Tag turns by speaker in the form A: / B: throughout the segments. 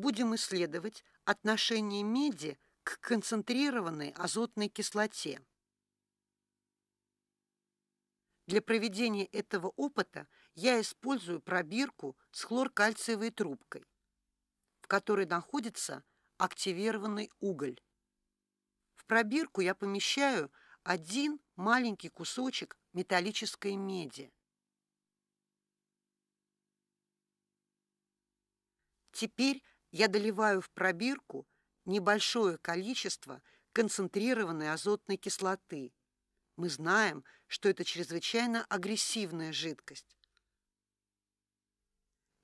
A: будем исследовать отношение меди к концентрированной азотной кислоте. Для проведения этого опыта я использую пробирку с хлоркальциевой трубкой, в которой находится активированный уголь. В пробирку я помещаю один маленький кусочек металлической меди. Теперь я доливаю в пробирку небольшое количество концентрированной азотной кислоты. Мы знаем, что это чрезвычайно агрессивная жидкость.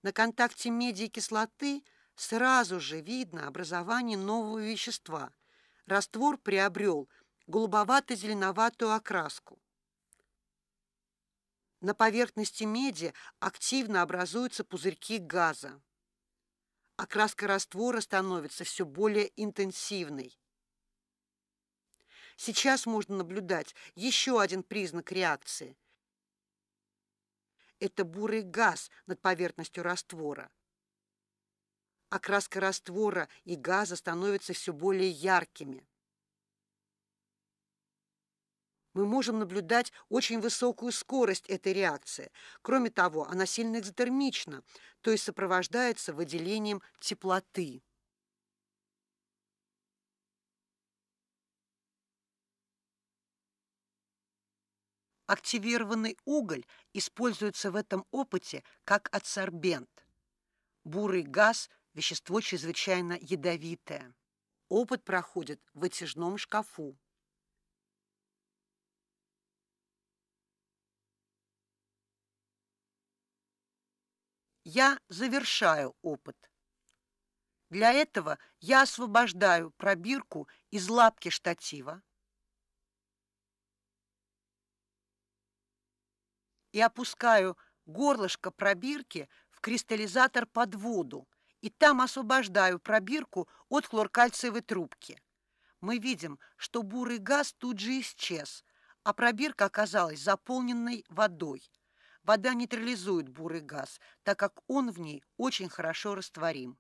A: На контакте меди и кислоты сразу же видно образование нового вещества. Раствор приобрел голубовато-зеленоватую окраску. На поверхности меди активно образуются пузырьки газа окраска раствора становится все более интенсивной. Сейчас можно наблюдать еще один признак реакции. Это бурый газ над поверхностью раствора. Окраска раствора и газа становится все более яркими мы можем наблюдать очень высокую скорость этой реакции. Кроме того, она сильно экзотермична, то есть сопровождается выделением теплоты. Активированный уголь используется в этом опыте как адсорбент. Бурый газ – вещество чрезвычайно ядовитое. Опыт проходит в вытяжном шкафу. я завершаю опыт. Для этого я освобождаю пробирку из лапки штатива и опускаю горлышко пробирки в кристаллизатор под воду, и там освобождаю пробирку от хлоркальциевой трубки. Мы видим, что бурый газ тут же исчез, а пробирка оказалась заполненной водой – Вода нейтрализует бурый газ, так как он в ней очень хорошо растворим.